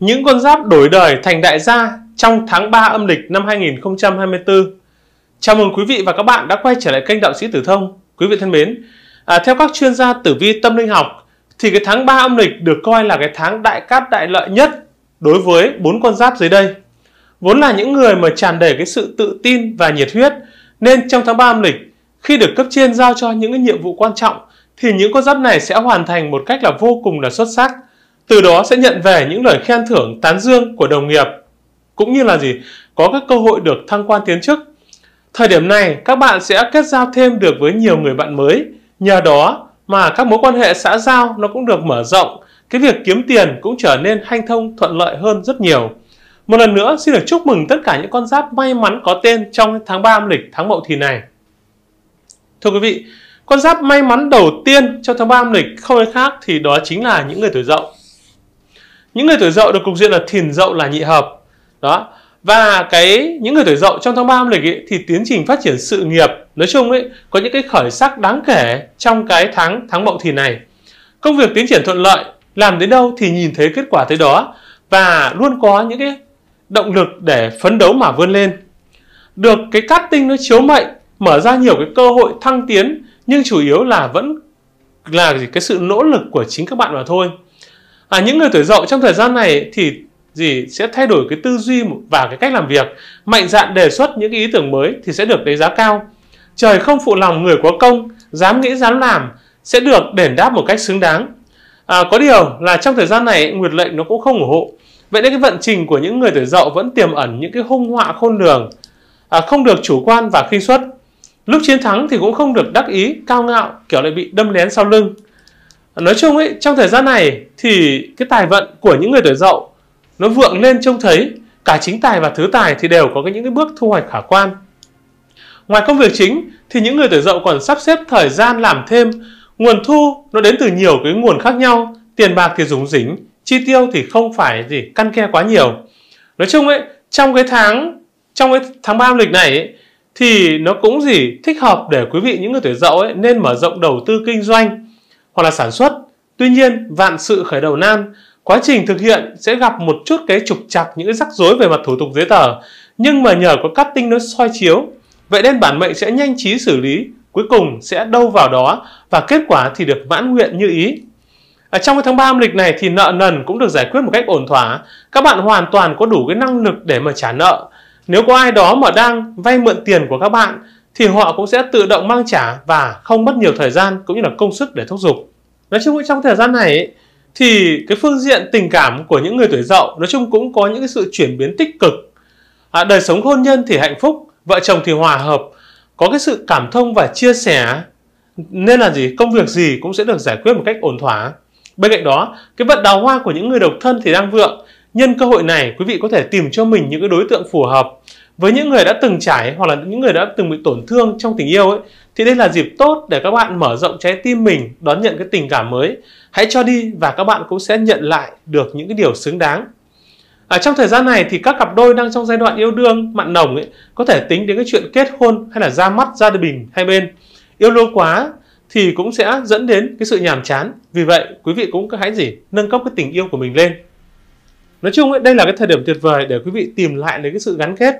Những con giáp đổi đời thành đại gia trong tháng 3 âm lịch năm 2024. Chào mừng quý vị và các bạn đã quay trở lại kênh Đạo sĩ Tử Thông. Quý vị thân mến, à, theo các chuyên gia tử vi tâm linh học thì cái tháng 3 âm lịch được coi là cái tháng đại cát đại lợi nhất đối với bốn con giáp dưới đây. Vốn là những người mà tràn đầy cái sự tự tin và nhiệt huyết nên trong tháng 3 âm lịch khi được cấp trên giao cho những cái nhiệm vụ quan trọng thì những con giáp này sẽ hoàn thành một cách là vô cùng là xuất sắc từ đó sẽ nhận về những lời khen thưởng tán dương của đồng nghiệp cũng như là gì có các cơ hội được thăng quan tiến chức thời điểm này các bạn sẽ kết giao thêm được với nhiều người bạn mới nhờ đó mà các mối quan hệ xã giao nó cũng được mở rộng cái việc kiếm tiền cũng trở nên hanh thông thuận lợi hơn rất nhiều một lần nữa xin được chúc mừng tất cả những con giáp may mắn có tên trong tháng 3 âm lịch tháng Mậu Thìn này. Thưa quý vị, con giáp may mắn đầu tiên trong tháng 3 âm lịch không ai khác thì đó chính là những người tuổi Dậu những người tuổi dậu được cục diện là thìn dậu là nhị hợp đó và cái những người tuổi dậu trong tháng 3 âm lịch ấy, thì tiến trình phát triển sự nghiệp nói chung ấy có những cái khởi sắc đáng kể trong cái tháng tháng mậu thìn này công việc tiến triển thuận lợi làm đến đâu thì nhìn thấy kết quả tới đó và luôn có những cái động lực để phấn đấu mà vươn lên được cái cát tinh nó chiếu mệnh mở ra nhiều cái cơ hội thăng tiến nhưng chủ yếu là vẫn là cái sự nỗ lực của chính các bạn mà thôi à, những người tuổi dậu trong thời gian này thì gì sẽ thay đổi cái tư duy và cái cách làm việc mạnh dạn đề xuất những cái ý tưởng mới thì sẽ được đánh giá cao trời không phụ lòng người có công dám nghĩ dám làm sẽ được đền đáp một cách xứng đáng à, có điều là trong thời gian này nguyệt lệnh nó cũng không ủng hộ vậy nên cái vận trình của những người tuổi dậu vẫn tiềm ẩn những cái hung họa khôn lường à, không được chủ quan và khi xuất lúc chiến thắng thì cũng không được đắc ý cao ngạo kiểu lại bị đâm lén sau lưng nói chung ấy trong thời gian này thì cái tài vận của những người tuổi dậu nó vượng lên trông thấy cả chính tài và thứ tài thì đều có cái những cái bước thu hoạch khả quan ngoài công việc chính thì những người tuổi dậu còn sắp xếp thời gian làm thêm nguồn thu nó đến từ nhiều cái nguồn khác nhau tiền bạc thì rủng rỉnh chi tiêu thì không phải gì căn khe quá nhiều nói chung ấy trong cái tháng trong cái tháng ba lịch này ấy, thì nó cũng gì thích hợp để quý vị những người tuổi dậu ấy nên mở rộng đầu tư kinh doanh hoặc là sản xuất. Tuy nhiên, vạn sự khởi đầu nan, quá trình thực hiện sẽ gặp một chút cái trục trặc những rắc rối về mặt thủ tục giấy tờ, nhưng mà nhờ có tinh nó soi chiếu, vậy nên bản mệnh sẽ nhanh trí xử lý, cuối cùng sẽ đâu vào đó và kết quả thì được mãn nguyện như ý. Ở trong cái tháng 3 âm lịch này thì nợ nần cũng được giải quyết một cách ổn thỏa. Các bạn hoàn toàn có đủ cái năng lực để mà trả nợ. Nếu có ai đó mà đang vay mượn tiền của các bạn thì họ cũng sẽ tự động mang trả và không mất nhiều thời gian cũng như là công sức để thúc giục. Nói chung trong thời gian này thì cái phương diện tình cảm của những người tuổi dậu nói chung cũng có những cái sự chuyển biến tích cực. À, đời sống hôn nhân thì hạnh phúc, vợ chồng thì hòa hợp, có cái sự cảm thông và chia sẻ nên là gì công việc gì cũng sẽ được giải quyết một cách ổn thỏa. Bên cạnh đó, cái vận đào hoa của những người độc thân thì đang vượng. Nhân cơ hội này, quý vị có thể tìm cho mình những cái đối tượng phù hợp với những người đã từng trải hoặc là những người đã từng bị tổn thương trong tình yêu ấy thì đây là dịp tốt để các bạn mở rộng trái tim mình đón nhận cái tình cảm mới hãy cho đi và các bạn cũng sẽ nhận lại được những cái điều xứng đáng ở à, trong thời gian này thì các cặp đôi đang trong giai đoạn yêu đương mặn nồng ấy có thể tính đến cái chuyện kết hôn hay là ra mắt gia đình hai bên yêu lâu quá thì cũng sẽ dẫn đến cái sự nhàm chán vì vậy quý vị cũng hãy gì nâng cấp cái tình yêu của mình lên nói chung ấy, đây là cái thời điểm tuyệt vời để quý vị tìm lại lấy cái sự gắn kết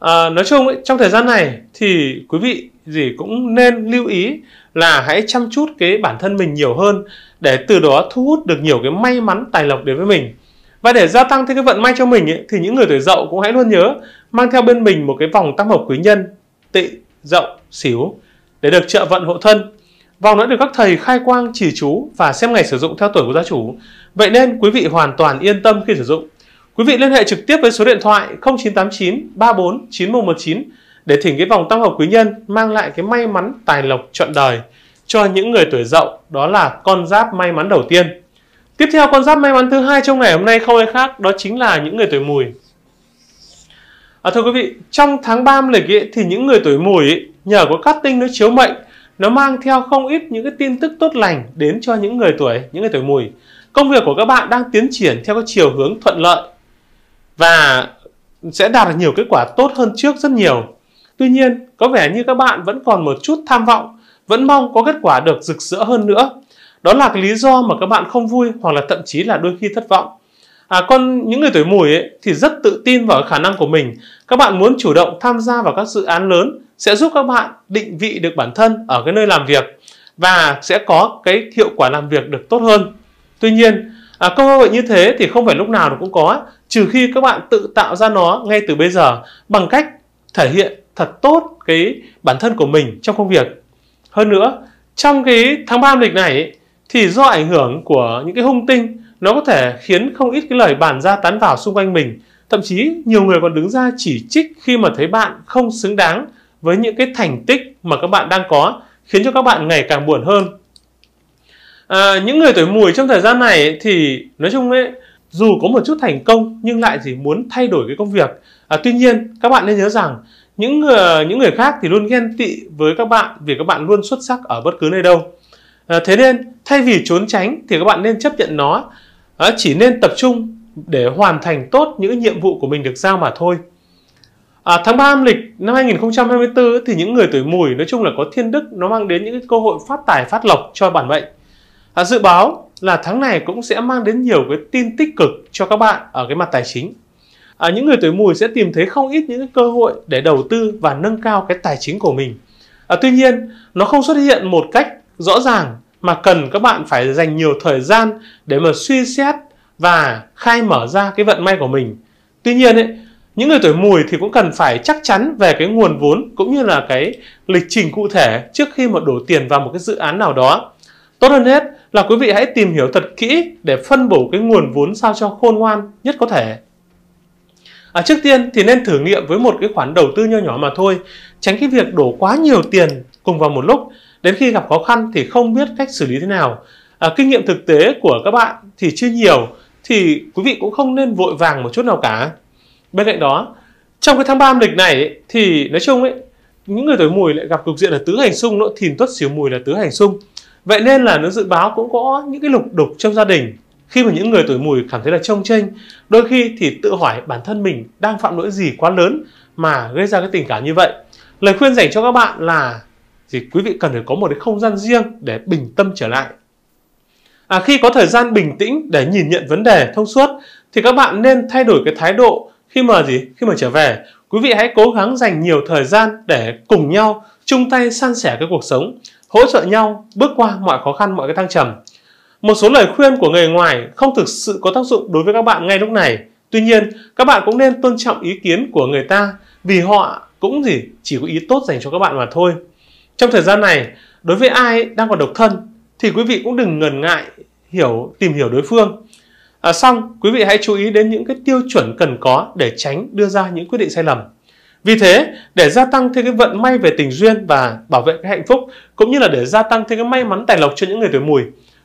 à, nói chung ấy, trong thời gian này thì quý vị gì cũng nên lưu ý là hãy chăm chút cái bản thân mình nhiều hơn để từ đó thu hút được nhiều cái may mắn tài lộc đến với mình và để gia tăng thêm cái vận may cho mình ấy, thì những người tuổi dậu cũng hãy luôn nhớ mang theo bên mình một cái vòng tam hợp quý nhân tị dậu xíu để được trợ vận hộ thân Vòng đã được các thầy khai quang chỉ chú và xem ngày sử dụng theo tuổi của gia chủ. Vậy nên quý vị hoàn toàn yên tâm khi sử dụng. Quý vị liên hệ trực tiếp với số điện thoại 0989 34 9119 để thỉnh cái vòng tam hợp quý nhân mang lại cái may mắn tài lộc trọn đời cho những người tuổi dậu đó là con giáp may mắn đầu tiên. Tiếp theo con giáp may mắn thứ hai trong ngày hôm nay không ai khác đó chính là những người tuổi mùi. À, thưa quý vị, trong tháng 3 âm lịch ấy, thì những người tuổi mùi ấy, nhờ có cát tinh nó chiếu mệnh nó mang theo không ít những cái tin tức tốt lành đến cho những người tuổi những người tuổi mùi công việc của các bạn đang tiến triển theo cái chiều hướng thuận lợi và sẽ đạt được nhiều kết quả tốt hơn trước rất nhiều. Tuy nhiên, có vẻ như các bạn vẫn còn một chút tham vọng, vẫn mong có kết quả được rực rỡ hơn nữa. Đó là cái lý do mà các bạn không vui hoặc là thậm chí là đôi khi thất vọng. À, còn những người tuổi mùi ấy, thì rất tự tin vào khả năng của mình. Các bạn muốn chủ động tham gia vào các dự án lớn sẽ giúp các bạn định vị được bản thân ở cái nơi làm việc và sẽ có cái hiệu quả làm việc được tốt hơn. Tuy nhiên, à, cơ hội như thế thì không phải lúc nào cũng có trừ khi các bạn tự tạo ra nó ngay từ bây giờ bằng cách thể hiện thật tốt cái bản thân của mình trong công việc. Hơn nữa, trong cái tháng 3 âm lịch này thì do ảnh hưởng của những cái hung tinh nó có thể khiến không ít cái lời bàn ra tán vào xung quanh mình. Thậm chí nhiều người còn đứng ra chỉ trích khi mà thấy bạn không xứng đáng với những cái thành tích mà các bạn đang có khiến cho các bạn ngày càng buồn hơn. À, những người tuổi mùi trong thời gian này thì nói chung ấy dù có một chút thành công nhưng lại chỉ muốn thay đổi cái công việc à, tuy nhiên các bạn nên nhớ rằng những uh, những người khác thì luôn ghen tị với các bạn vì các bạn luôn xuất sắc ở bất cứ nơi đâu à, thế nên thay vì trốn tránh thì các bạn nên chấp nhận nó à, chỉ nên tập trung để hoàn thành tốt những nhiệm vụ của mình được giao mà thôi À, tháng 3 âm lịch năm 2024 thì những người tuổi mùi nói chung là có thiên đức nó mang đến những cơ hội phát tài phát lộc cho bản mệnh. À, dự báo là tháng này cũng sẽ mang đến nhiều cái tin tích cực cho các bạn ở cái mặt tài chính. À, những người tuổi mùi sẽ tìm thấy không ít những cơ hội để đầu tư và nâng cao cái tài chính của mình. À, tuy nhiên, nó không xuất hiện một cách rõ ràng mà cần các bạn phải dành nhiều thời gian để mà suy xét và khai mở ra cái vận may của mình. Tuy nhiên ấy, những người tuổi mùi thì cũng cần phải chắc chắn về cái nguồn vốn cũng như là cái lịch trình cụ thể trước khi mà đổ tiền vào một cái dự án nào đó. Tốt hơn hết là quý vị hãy tìm hiểu thật kỹ để phân bổ cái nguồn vốn sao cho khôn ngoan nhất có thể. À, trước tiên thì nên thử nghiệm với một cái khoản đầu tư nho nhỏ mà thôi, tránh cái việc đổ quá nhiều tiền cùng vào một lúc, đến khi gặp khó khăn thì không biết cách xử lý thế nào. À, kinh nghiệm thực tế của các bạn thì chưa nhiều, thì quý vị cũng không nên vội vàng một chút nào cả. Bên cạnh đó, trong cái tháng 3 âm lịch này thì nói chung ấy, những người tuổi mùi lại gặp cục diện là tứ hành xung nữa, thìn tuất xíu mùi là tứ hành xung vậy nên là nó dự báo cũng có những cái lục đục trong gia đình khi mà những người tuổi mùi cảm thấy là trông chênh đôi khi thì tự hỏi bản thân mình đang phạm lỗi gì quá lớn mà gây ra cái tình cảm như vậy lời khuyên dành cho các bạn là thì quý vị cần phải có một cái không gian riêng để bình tâm trở lại à, khi có thời gian bình tĩnh để nhìn nhận vấn đề thông suốt thì các bạn nên thay đổi cái thái độ khi mà gì khi mà trở về quý vị hãy cố gắng dành nhiều thời gian để cùng nhau chung tay san sẻ cái cuộc sống hỗ trợ nhau bước qua mọi khó khăn, mọi cái thăng trầm. Một số lời khuyên của người ngoài không thực sự có tác dụng đối với các bạn ngay lúc này. Tuy nhiên, các bạn cũng nên tôn trọng ý kiến của người ta vì họ cũng gì chỉ có ý tốt dành cho các bạn mà thôi. Trong thời gian này, đối với ai đang còn độc thân thì quý vị cũng đừng ngần ngại hiểu tìm hiểu đối phương. À, xong, quý vị hãy chú ý đến những cái tiêu chuẩn cần có để tránh đưa ra những quyết định sai lầm. Vì thế, để gia tăng thêm cái vận may về tình duyên và bảo vệ cái hạnh phúc cũng như là để gia tăng thêm cái may mắn tài lộc cho những người tuổi mùi,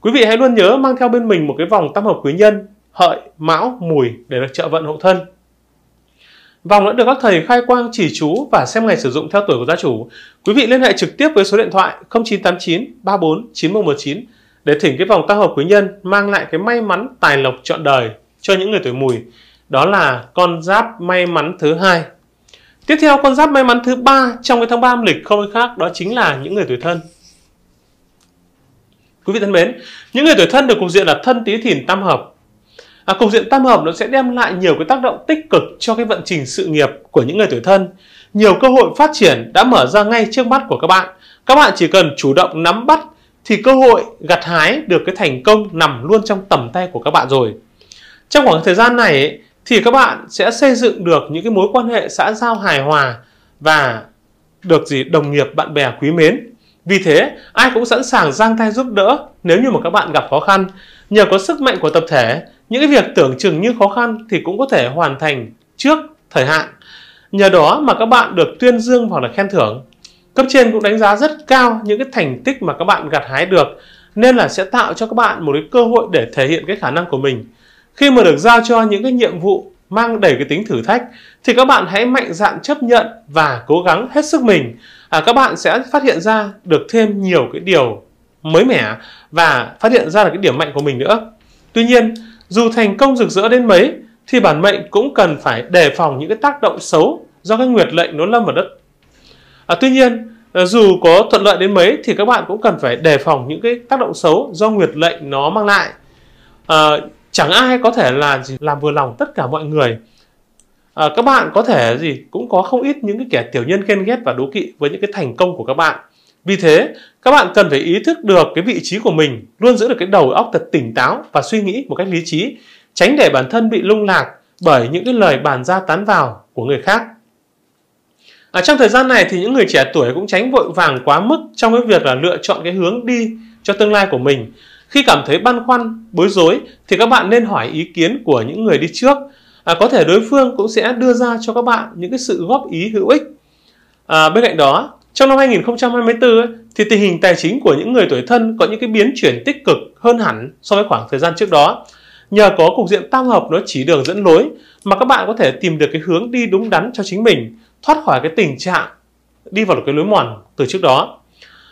quý vị hãy luôn nhớ mang theo bên mình một cái vòng tam hợp quý nhân, hợi, mão, mùi để được trợ vận hộ thân. Vòng đã được các thầy khai quang chỉ chú và xem ngày sử dụng theo tuổi của gia chủ. Quý vị liên hệ trực tiếp với số điện thoại 0989 34 9119 để thỉnh cái vòng tam hợp quý nhân mang lại cái may mắn tài lộc trọn đời cho những người tuổi mùi. Đó là con giáp may mắn thứ hai Tiếp theo con giáp may mắn thứ ba trong cái tháng 3 âm lịch không ai khác đó chính là những người tuổi thân. Quý vị thân mến, những người tuổi thân được cục diện là thân tí thìn tam hợp. À, cục diện tam hợp nó sẽ đem lại nhiều cái tác động tích cực cho cái vận trình sự nghiệp của những người tuổi thân. Nhiều cơ hội phát triển đã mở ra ngay trước mắt của các bạn. Các bạn chỉ cần chủ động nắm bắt thì cơ hội gặt hái được cái thành công nằm luôn trong tầm tay của các bạn rồi. Trong khoảng thời gian này thì các bạn sẽ xây dựng được những cái mối quan hệ xã giao hài hòa và được gì đồng nghiệp bạn bè quý mến vì thế ai cũng sẵn sàng giang tay giúp đỡ nếu như mà các bạn gặp khó khăn nhờ có sức mạnh của tập thể những cái việc tưởng chừng như khó khăn thì cũng có thể hoàn thành trước thời hạn nhờ đó mà các bạn được tuyên dương hoặc là khen thưởng cấp trên cũng đánh giá rất cao những cái thành tích mà các bạn gặt hái được nên là sẽ tạo cho các bạn một cái cơ hội để thể hiện cái khả năng của mình khi mà được giao cho những cái nhiệm vụ mang đầy cái tính thử thách thì các bạn hãy mạnh dạn chấp nhận và cố gắng hết sức mình. À, các bạn sẽ phát hiện ra được thêm nhiều cái điều mới mẻ và phát hiện ra được cái điểm mạnh của mình nữa. Tuy nhiên, dù thành công rực rỡ đến mấy thì bản mệnh cũng cần phải đề phòng những cái tác động xấu do cái nguyệt lệnh nó lâm vào đất. À, tuy nhiên, à, dù có thuận lợi đến mấy thì các bạn cũng cần phải đề phòng những cái tác động xấu do nguyệt lệnh nó mang lại. À, chẳng ai có thể là gì làm vừa lòng tất cả mọi người à, các bạn có thể gì cũng có không ít những cái kẻ tiểu nhân ghen ghét và đố kỵ với những cái thành công của các bạn vì thế các bạn cần phải ý thức được cái vị trí của mình luôn giữ được cái đầu óc thật tỉnh táo và suy nghĩ một cách lý trí tránh để bản thân bị lung lạc bởi những cái lời bàn ra tán vào của người khác à, trong thời gian này thì những người trẻ tuổi cũng tránh vội vàng quá mức trong cái việc là lựa chọn cái hướng đi cho tương lai của mình khi cảm thấy băn khoăn, bối rối thì các bạn nên hỏi ý kiến của những người đi trước. À, có thể đối phương cũng sẽ đưa ra cho các bạn những cái sự góp ý hữu ích. À, bên cạnh đó, trong năm 2024 ấy, thì tình hình tài chính của những người tuổi thân có những cái biến chuyển tích cực hơn hẳn so với khoảng thời gian trước đó. Nhờ có cục diện tam hợp nó chỉ đường dẫn lối mà các bạn có thể tìm được cái hướng đi đúng đắn cho chính mình, thoát khỏi cái tình trạng đi vào cái lối mòn từ trước đó.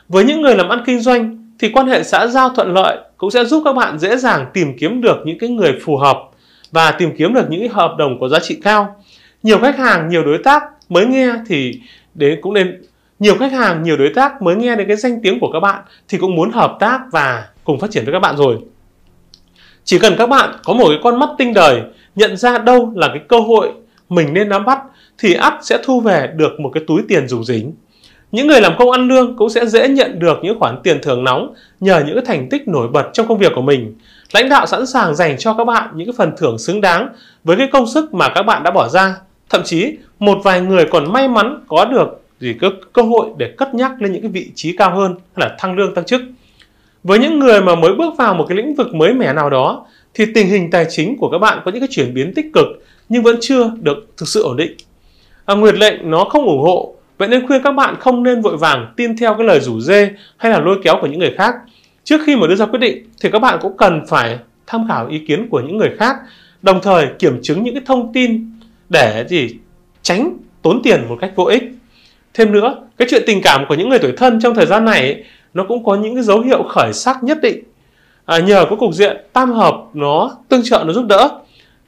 Với những người làm ăn kinh doanh thì quan hệ xã giao thuận lợi cũng sẽ giúp các bạn dễ dàng tìm kiếm được những cái người phù hợp và tìm kiếm được những hợp đồng có giá trị cao. Nhiều khách hàng, nhiều đối tác mới nghe thì đến cũng nên nhiều khách hàng, nhiều đối tác mới nghe đến cái danh tiếng của các bạn thì cũng muốn hợp tác và cùng phát triển với các bạn rồi. Chỉ cần các bạn có một cái con mắt tinh đời nhận ra đâu là cái cơ hội mình nên nắm bắt thì app sẽ thu về được một cái túi tiền dùng dính. Những người làm công ăn lương cũng sẽ dễ nhận được những khoản tiền thưởng nóng nhờ những thành tích nổi bật trong công việc của mình. Lãnh đạo sẵn sàng dành cho các bạn những phần thưởng xứng đáng với cái công sức mà các bạn đã bỏ ra. Thậm chí, một vài người còn may mắn có được gì cơ, cơ hội để cất nhắc lên những cái vị trí cao hơn hay là thăng lương tăng chức. Với những người mà mới bước vào một cái lĩnh vực mới mẻ nào đó thì tình hình tài chính của các bạn có những cái chuyển biến tích cực nhưng vẫn chưa được thực sự ổn định. À, Nguyệt lệnh nó không ủng hộ Vậy nên khuyên các bạn không nên vội vàng tin theo cái lời rủ dê hay là lôi kéo của những người khác. Trước khi mà đưa ra quyết định thì các bạn cũng cần phải tham khảo ý kiến của những người khác, đồng thời kiểm chứng những cái thông tin để gì tránh tốn tiền một cách vô ích. Thêm nữa, cái chuyện tình cảm của những người tuổi thân trong thời gian này ấy, nó cũng có những cái dấu hiệu khởi sắc nhất định. À, nhờ có cục diện tam hợp nó tương trợ nó giúp đỡ.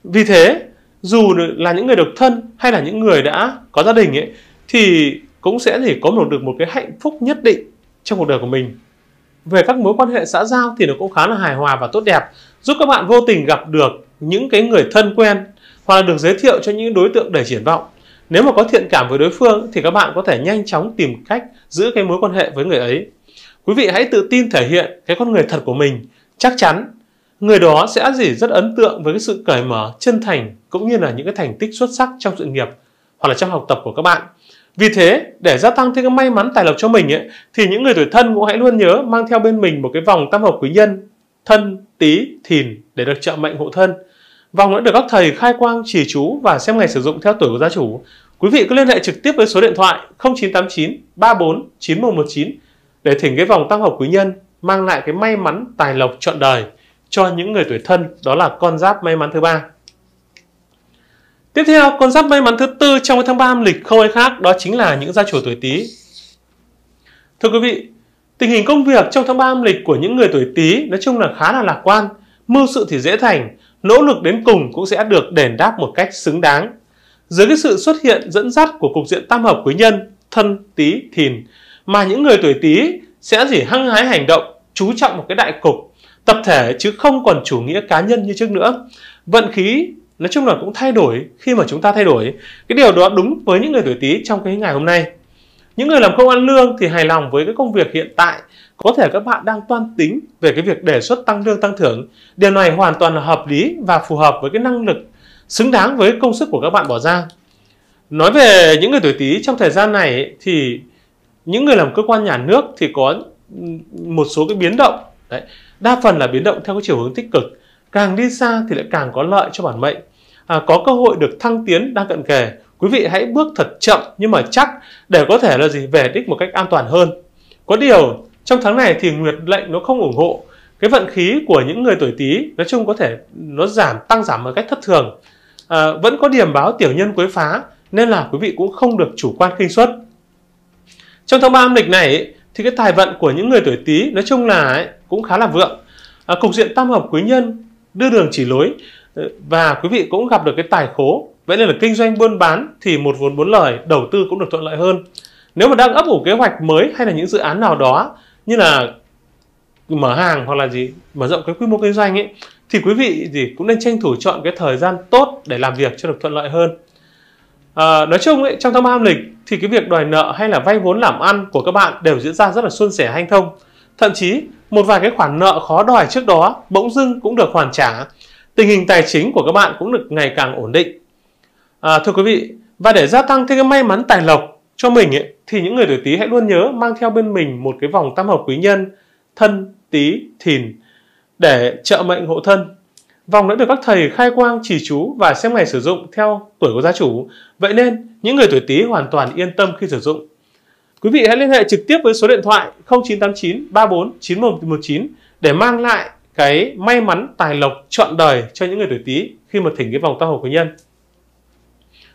Vì thế, dù là những người độc thân hay là những người đã có gia đình ấy thì cũng sẽ chỉ có một được một cái hạnh phúc nhất định trong cuộc đời của mình về các mối quan hệ xã giao thì nó cũng khá là hài hòa và tốt đẹp giúp các bạn vô tình gặp được những cái người thân quen hoặc là được giới thiệu cho những đối tượng đầy triển vọng nếu mà có thiện cảm với đối phương thì các bạn có thể nhanh chóng tìm cách giữ cái mối quan hệ với người ấy quý vị hãy tự tin thể hiện cái con người thật của mình chắc chắn người đó sẽ gì rất ấn tượng với cái sự cởi mở chân thành cũng như là những cái thành tích xuất sắc trong sự nghiệp hoặc là trong học tập của các bạn vì thế, để gia tăng thêm cái may mắn tài lộc cho mình ấy, thì những người tuổi thân cũng hãy luôn nhớ mang theo bên mình một cái vòng tam hợp quý nhân thân, tí, thìn để được trợ mệnh hộ thân. Vòng đã được các thầy khai quang chỉ chú và xem ngày sử dụng theo tuổi của gia chủ. Quý vị cứ liên hệ trực tiếp với số điện thoại 0989 34 9119 để thỉnh cái vòng tam hợp quý nhân mang lại cái may mắn tài lộc trọn đời cho những người tuổi thân đó là con giáp may mắn thứ ba Tiếp theo, con giáp may mắn thứ tư trong tháng 3 âm lịch không ai khác đó chính là những gia chủ tuổi Tý. Thưa quý vị, tình hình công việc trong tháng 3 âm lịch của những người tuổi Tý nói chung là khá là lạc quan, mưu sự thì dễ thành, nỗ lực đến cùng cũng sẽ được đền đáp một cách xứng đáng. Dưới cái sự xuất hiện dẫn dắt của cục diện tam hợp quý nhân, thân, Tý, Thìn mà những người tuổi Tý sẽ chỉ hăng hái hành động, chú trọng một cái đại cục, tập thể chứ không còn chủ nghĩa cá nhân như trước nữa. Vận khí nói chung là cũng thay đổi khi mà chúng ta thay đổi cái điều đó đúng với những người tuổi tý trong cái ngày hôm nay những người làm công ăn lương thì hài lòng với cái công việc hiện tại có thể các bạn đang toan tính về cái việc đề xuất tăng lương tăng thưởng điều này hoàn toàn là hợp lý và phù hợp với cái năng lực xứng đáng với công sức của các bạn bỏ ra nói về những người tuổi tý trong thời gian này thì những người làm cơ quan nhà nước thì có một số cái biến động đấy đa phần là biến động theo cái chiều hướng tích cực càng đi xa thì lại càng có lợi cho bản mệnh à, có cơ hội được thăng tiến đang cận kề quý vị hãy bước thật chậm nhưng mà chắc để có thể là gì về đích một cách an toàn hơn có điều trong tháng này thì nguyệt lệnh nó không ủng hộ cái vận khí của những người tuổi tý nói chung có thể nó giảm tăng giảm một cách thất thường à, vẫn có điểm báo tiểu nhân quấy phá nên là quý vị cũng không được chủ quan khinh suất trong tháng ba âm lịch này thì cái tài vận của những người tuổi tý nói chung là cũng khá là vượng à, cục diện tam hợp quý nhân đưa đường chỉ lối và quý vị cũng gặp được cái tài khố vậy nên là kinh doanh buôn bán thì một vốn bốn lời đầu tư cũng được thuận lợi hơn nếu mà đang ấp ủ kế hoạch mới hay là những dự án nào đó như là mở hàng hoặc là gì mở rộng cái quy mô kinh doanh ấy thì quý vị gì cũng nên tranh thủ chọn cái thời gian tốt để làm việc cho được thuận lợi hơn à, nói chung ấy, trong tháng âm lịch thì cái việc đòi nợ hay là vay vốn làm ăn của các bạn đều diễn ra rất là suôn sẻ hanh thông thậm chí một vài cái khoản nợ khó đòi trước đó bỗng dưng cũng được hoàn trả tình hình tài chính của các bạn cũng được ngày càng ổn định. À, thưa quý vị, và để gia tăng thêm cái may mắn tài lộc cho mình ấy, thì những người tuổi Tý hãy luôn nhớ mang theo bên mình một cái vòng tam hợp quý nhân thân, Tý, Thìn để trợ mệnh hộ thân. Vòng đã được các thầy khai quang chỉ chú và xem ngày sử dụng theo tuổi của gia chủ. Vậy nên, những người tuổi Tý hoàn toàn yên tâm khi sử dụng. Quý vị hãy liên hệ trực tiếp với số điện thoại 0989 34 9119 để mang lại cái may mắn tài lộc chọn đời cho những người tuổi tý khi mà thỉnh cái vòng tam hợp quý nhân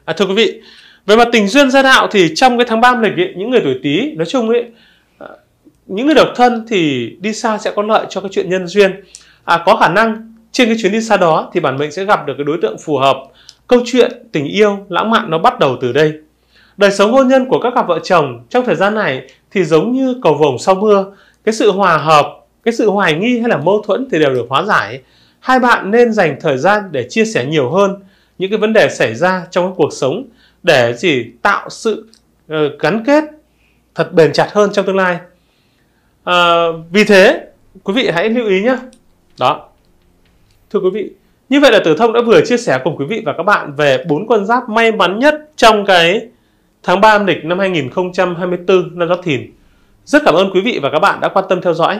à, thưa quý vị về mặt tình duyên gia đạo thì trong cái tháng 3 lịch ấy, những người tuổi tý nói chung ấy à, những người độc thân thì đi xa sẽ có lợi cho cái chuyện nhân duyên à, có khả năng trên cái chuyến đi xa đó thì bản mệnh sẽ gặp được cái đối tượng phù hợp câu chuyện tình yêu lãng mạn nó bắt đầu từ đây đời sống hôn nhân của các cặp vợ chồng trong thời gian này thì giống như cầu vồng sau mưa cái sự hòa hợp cái sự hoài nghi hay là mâu thuẫn thì đều được hóa giải hai bạn nên dành thời gian để chia sẻ nhiều hơn những cái vấn đề xảy ra trong cuộc sống để chỉ tạo sự ờ, gắn kết thật bền chặt hơn trong tương lai à, vì thế quý vị hãy lưu ý nhé đó thưa quý vị như vậy là tử thông đã vừa chia sẻ cùng quý vị và các bạn về bốn con giáp may mắn nhất trong cái tháng 3 âm lịch năm 2024 năm Giáp Thìn. Rất cảm ơn quý vị và các bạn đã quan tâm theo dõi.